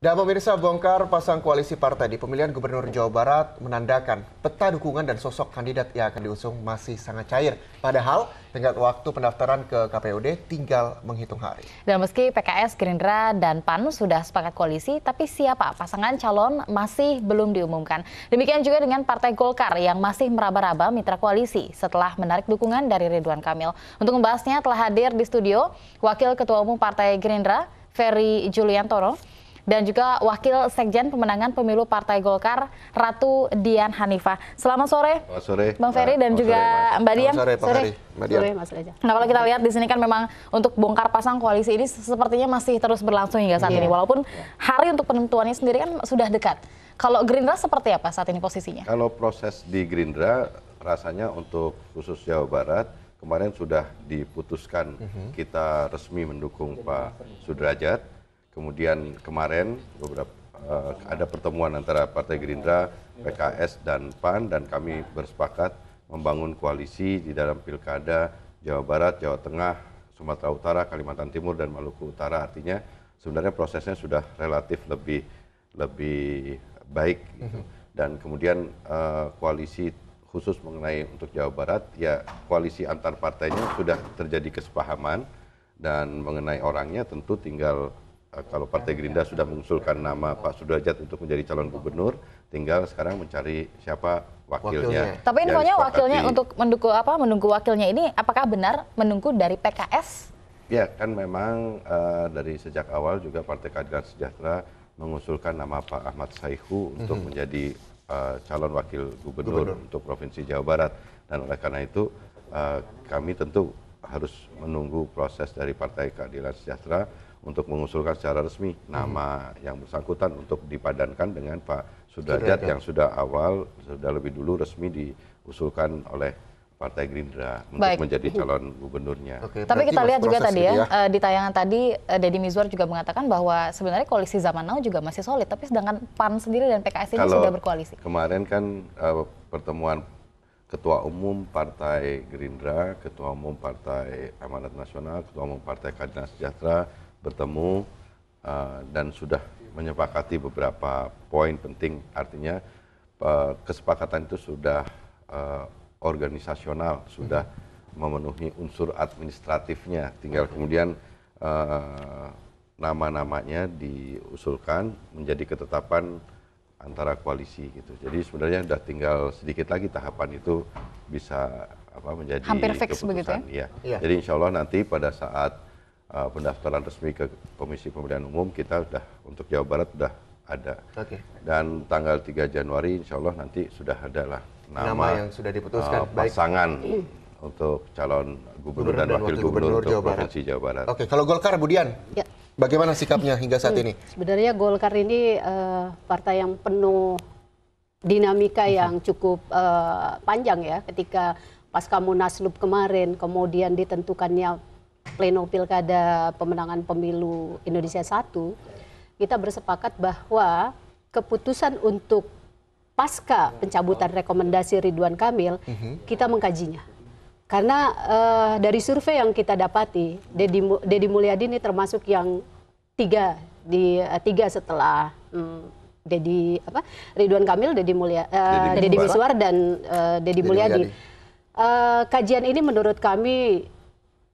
Dan pemirsa bongkar pasang koalisi partai di pemilihan Gubernur Jawa Barat menandakan peta dukungan dan sosok kandidat yang akan diusung masih sangat cair. Padahal tingkat waktu pendaftaran ke KPUD tinggal menghitung hari. Dan meski PKS, Gerindra, dan PAN sudah sepakat koalisi, tapi siapa pasangan calon masih belum diumumkan. Demikian juga dengan Partai Golkar yang masih meraba-raba mitra koalisi setelah menarik dukungan dari Ridwan Kamil. Untuk membahasnya telah hadir di studio Wakil Ketua Umum Partai Gerindra, Ferry Juliantoro dan juga Wakil Sekjen Pemenangan Pemilu Partai Golkar Ratu Dian Hanifah. Selamat sore. Selamat sore. Bang Ferry dan juga sore, Mbak Dian. Selamat sore, Pak Ferry. Mbak Dian. Nah, kalau kita lihat di sini kan memang untuk bongkar pasang koalisi ini sepertinya masih terus berlangsung hingga saat yeah. ini walaupun hari untuk penentuannya sendiri kan sudah dekat. Kalau Gerindra seperti apa saat ini posisinya? Kalau proses di Gerindra rasanya untuk khusus Jawa Barat kemarin sudah diputuskan mhm. kita resmi mendukung Pak Sudrajat kemudian kemarin beberapa uh, ada pertemuan antara Partai Gerindra, PKS dan PAN dan kami bersepakat membangun koalisi di dalam pilkada Jawa Barat, Jawa Tengah, Sumatera Utara, Kalimantan Timur dan Maluku Utara. Artinya sebenarnya prosesnya sudah relatif lebih lebih baik gitu. Mhm. Dan kemudian uh, koalisi khusus mengenai untuk Jawa Barat ya koalisi antar partainya sudah terjadi kesepahaman dan mengenai orangnya tentu tinggal Eh, kalau Partai Gerindra sudah mengusulkan nama Pak Sudrajat untuk menjadi calon gubernur, tinggal sekarang mencari siapa wakilnya. wakilnya. Tapi infonya wakilnya untuk mendukung apa? Menunggu wakilnya ini apakah benar menunggu dari PKS? Ya, kan memang uh, dari sejak awal juga Partai Keadilan Sejahtera mengusulkan nama Pak Ahmad Saihu untuk mm -hmm. menjadi uh, calon wakil gubernur, gubernur untuk Provinsi Jawa Barat dan oleh karena itu uh, kami tentu harus menunggu proses dari Partai Keadilan Sejahtera untuk mengusulkan secara resmi nama hmm. yang bersangkutan untuk dipadankan dengan Pak Sudrajat yang sudah awal sudah lebih dulu resmi diusulkan oleh Partai Gerindra untuk Baik. menjadi calon gubernurnya. Oke, Tapi kita lihat juga tadi ya, ya. Eh, di tayangan tadi eh, Deddy Mizwar juga mengatakan bahwa sebenarnya koalisi zaman now juga masih solid, tapi sedangkan PAN sendiri dan PKS ini sudah berkoalisi. Kemarin kan uh, pertemuan Ketua Umum Partai Gerindra, Ketua Umum Partai Amanat Nasional, Ketua Umum Partai Keadilan Sejahtera, bertemu uh, dan sudah menyepakati beberapa poin penting. Artinya uh, kesepakatan itu sudah uh, organisasional, sudah memenuhi unsur administratifnya. Tinggal kemudian uh, nama-namanya diusulkan menjadi ketetapan antara koalisi gitu. Jadi sebenarnya sudah tinggal sedikit lagi tahapan itu bisa apa menjadi hampir fix keputusan. begitu ya? ya. Jadi insya Allah nanti pada saat uh, pendaftaran resmi ke Komisi Pemilihan Umum kita sudah untuk Jawa Barat sudah ada. Okay. Dan tanggal 3 Januari insya Allah nanti sudah ada lah nama, nama yang sudah diputuskan uh, pasangan Baik. untuk calon gubernur, gubernur dan, dan wakil gubernur, gubernur Jawa Barat. Jawa Barat. Oke, okay. kalau Golkar Budian. Ya. Bagaimana sikapnya hingga saat hmm. ini? Sebenarnya Golkar ini uh, partai yang penuh dinamika mhm. yang cukup uh, panjang ya ketika pasca Munaslup kemarin kemudian ditentukannya pleno pilkada pemenangan pemilu Indonesia 1, kita bersepakat bahwa keputusan untuk pasca pencabutan rekomendasi Ridwan Kamil, mhm. kita mengkajinya. Karena uh, dari survei yang kita dapati, Deddy, Mulyadi ini termasuk yang tiga di uh, tiga setelah um, Deddy apa Ridwan Kamil, Deddy Mulya, uh, Deddy Miswar dan uh, Deddy Mulyadi. Mulyadi. Uh, kajian ini menurut kami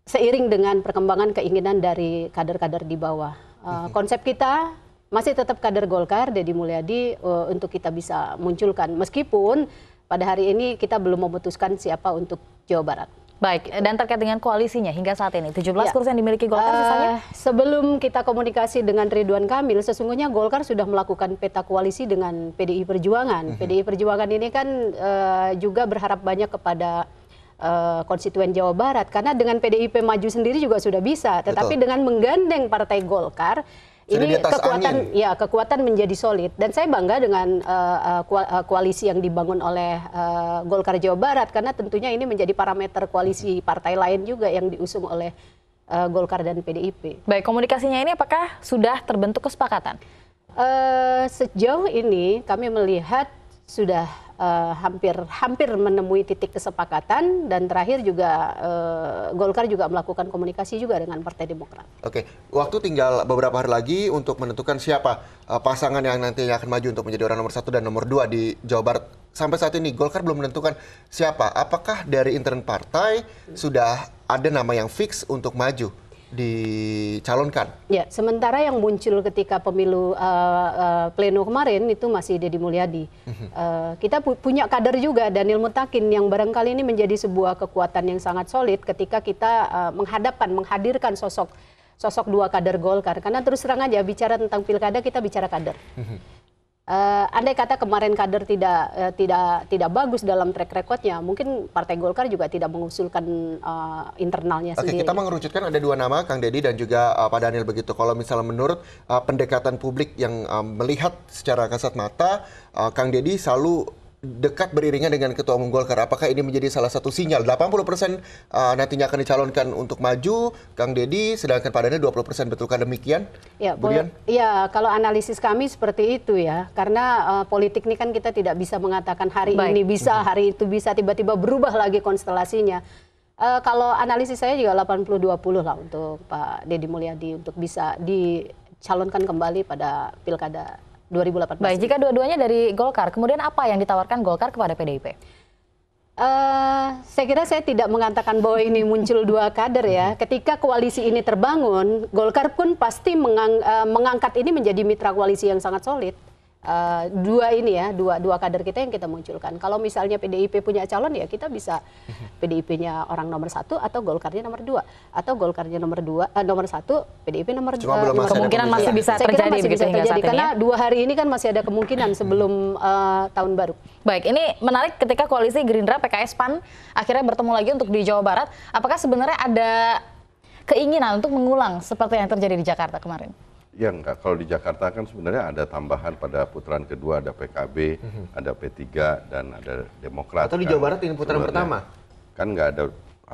seiring dengan perkembangan keinginan dari kader-kader di bawah. Uh, konsep kita masih tetap kader Golkar, Deddy Mulyadi, uh, untuk kita bisa munculkan. Meskipun pada hari ini kita belum memutuskan siapa untuk Jawa Barat. Baik, dan terkait dengan koalisinya hingga saat ini, 17 ya. kursi yang dimiliki Golkar uh, misalnya? Eh, sebelum kita komunikasi dengan Ridwan Kamil, sesungguhnya Golkar sudah melakukan peta koalisi dengan PDI Perjuangan. Uh mhm. -huh. PDI Perjuangan ini kan uh, juga berharap banyak kepada Eh, konstituen Jawa Barat karena dengan PDIP maju sendiri juga sudah bisa tetapi Betul. dengan menggandeng Partai Golkar ini kekuatan ya kekuatan menjadi solid dan saya bangga dengan uh, uh, koalisi yang dibangun oleh uh, Golkar Jawa Barat karena tentunya ini menjadi parameter koalisi partai lain juga yang diusung oleh uh, Golkar dan PDIP. Baik, komunikasinya ini apakah sudah terbentuk kesepakatan? Uh, sejauh ini kami melihat sudah uh, hampir hampir menemui titik kesepakatan dan terakhir juga uh, Golkar juga melakukan komunikasi juga dengan Partai Demokrat. Oke, waktu tinggal beberapa hari lagi untuk menentukan siapa uh, pasangan yang nantinya akan maju untuk menjadi orang nomor satu dan nomor dua di Jawa Barat. Sampai saat ini Golkar belum menentukan siapa. Apakah dari intern partai hmm. sudah ada nama yang fix untuk maju? dicalonkan. Ya, sementara yang muncul ketika pemilu uh, uh, pleno kemarin itu masih Deddy Mulyadi. mm Uh, kita pu- punya kader juga Daniel Mutakin yang barangkali ini menjadi sebuah kekuatan yang sangat solid ketika kita uh, menghadapkan, menghadirkan sosok sosok dua kader Golkar. Karena terus terang aja bicara tentang pilkada kita bicara kader. mm Uh, andai kata kemarin kader tidak uh, tidak tidak bagus dalam track recordnya, mungkin Partai Golkar juga tidak mengusulkan uh, internalnya Oke, sendiri. Kita mengerucutkan ada dua nama, Kang Deddy dan juga uh, Pak Daniel begitu. Kalau misalnya menurut uh, pendekatan publik yang uh, melihat secara kasat mata, uh, Kang Deddy selalu dekat beriringan dengan Ketua Umum Golkar. Apakah ini menjadi salah satu sinyal? 80 persen uh, nantinya akan dicalonkan untuk maju, Kang Deddy, sedangkan padanya 20 persen. Betulkah demikian? Ya, ya, kalau analisis kami seperti itu ya. Karena uh, politik ini kan kita tidak bisa mengatakan hari Baik. ini bisa, mhm. hari itu bisa, tiba-tiba berubah lagi konstelasinya. Uh, kalau analisis saya juga 80-20 lah untuk Pak Deddy Mulyadi untuk bisa dicalonkan kembali pada pilkada 2018. Baik, jika dua-duanya dari Golkar, kemudian apa yang ditawarkan Golkar kepada PDIP? Uh, eh, saya kira saya tidak mengatakan bahwa ini muncul dua kader ya. Ketika koalisi ini terbangun, Golkar pun pasti mengang, eh, mengangkat ini menjadi mitra koalisi yang sangat solid. Uh, dua ini ya, dua, dua kader kita yang kita munculkan. Kalau misalnya PDIP punya calon ya kita bisa PDIP-nya orang nomor satu atau Golkarnya nomor dua atau Golkarnya nomor dua uh, nomor satu PDIP nomor Cuma dua. Belum kemungkinan masih bisa ya. terjadi masih bisa terjadi ya? karena dua hari ini kan masih ada kemungkinan sebelum uh, tahun baru. Baik, ini menarik ketika koalisi Gerindra, PKS, PAN akhirnya bertemu lagi untuk di Jawa Barat. Apakah sebenarnya ada keinginan untuk mengulang seperti yang terjadi di Jakarta kemarin? Ya enggak, kalau di Jakarta kan sebenarnya ada tambahan pada putaran kedua ada PKB, mm-hmm. ada P3 dan ada Demokrat. Atau di kan Jawa Barat ini putaran pertama? Kan enggak ada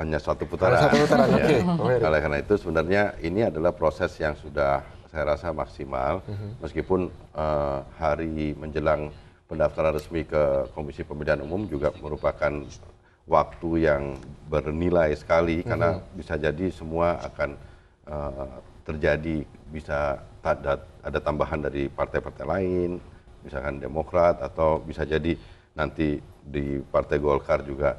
hanya satu putaran. satu putaran. ya. Oke. Okay. Oleh karena itu sebenarnya ini adalah proses yang sudah saya rasa maksimal mm-hmm. meskipun uh, hari menjelang pendaftaran resmi ke Komisi Pemilihan Umum juga merupakan waktu yang bernilai sekali mm-hmm. karena mhm. bisa jadi semua akan uh, terjadi bisa ada, tambahan dari partai-partai lain, misalkan Demokrat atau bisa jadi nanti di Partai Golkar juga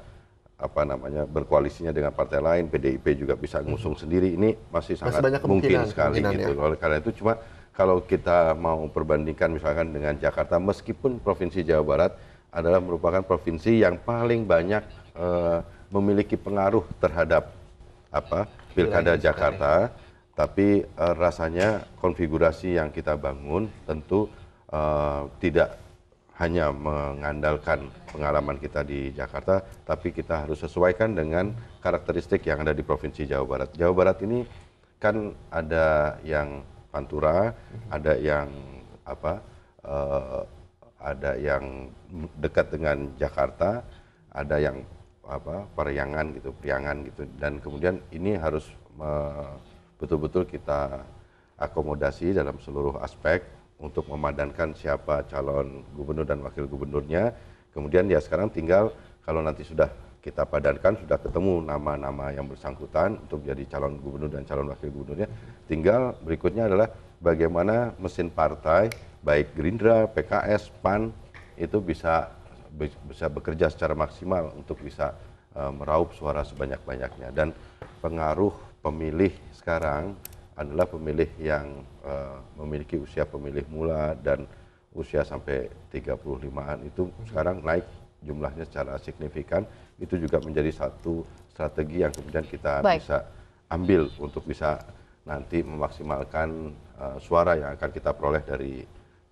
apa namanya berkoalisinya dengan partai lain, PDIP juga bisa hmm. ngusung sendiri. Ini masih sangat masih mungkin sekali gitu. Ya. Oleh karena itu cuma kalau kita mau perbandingkan misalkan dengan Jakarta, meskipun provinsi Jawa Barat adalah merupakan provinsi yang paling banyak uh, memiliki pengaruh terhadap apa pilkada Jakarta tapi uh, rasanya konfigurasi yang kita bangun tentu uh, tidak hanya mengandalkan pengalaman kita di Jakarta, tapi kita harus sesuaikan dengan karakteristik yang ada di Provinsi Jawa Barat. Jawa Barat ini kan ada yang pantura, ada yang apa, uh, ada yang dekat dengan Jakarta, ada yang apa, periangan gitu, Priangan gitu, dan kemudian ini harus uh, betul-betul kita akomodasi dalam seluruh aspek untuk memadankan siapa calon gubernur dan wakil gubernurnya. Kemudian ya sekarang tinggal kalau nanti sudah kita padankan, sudah ketemu nama-nama yang bersangkutan untuk jadi calon gubernur dan calon wakil gubernurnya. Tinggal berikutnya adalah bagaimana mesin partai, baik Gerindra, PKS, PAN, itu bisa bisa bekerja secara maksimal untuk bisa eh, meraup suara sebanyak-banyaknya. Dan pengaruh pemilih sekarang adalah pemilih yang uh, memiliki usia pemilih mula dan usia sampai 35-an itu sekarang naik jumlahnya secara signifikan itu juga menjadi satu strategi yang kemudian kita Baik. bisa ambil untuk bisa nanti memaksimalkan uh, suara yang akan kita peroleh dari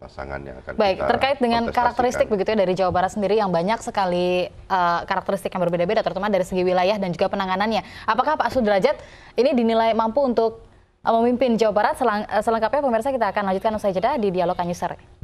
pasangan yang akan Baik, kita terkait dengan karakteristik begitu ya dari Jawa Barat sendiri yang banyak sekali uh, karakteristik yang berbeda-beda terutama dari segi wilayah dan juga penanganannya. Apakah Pak Sudrajat ini dinilai mampu untuk uh, memimpin Jawa Barat? Selang, uh, selengkapnya pemirsa kita akan lanjutkan usai jeda di dialog Anyusar.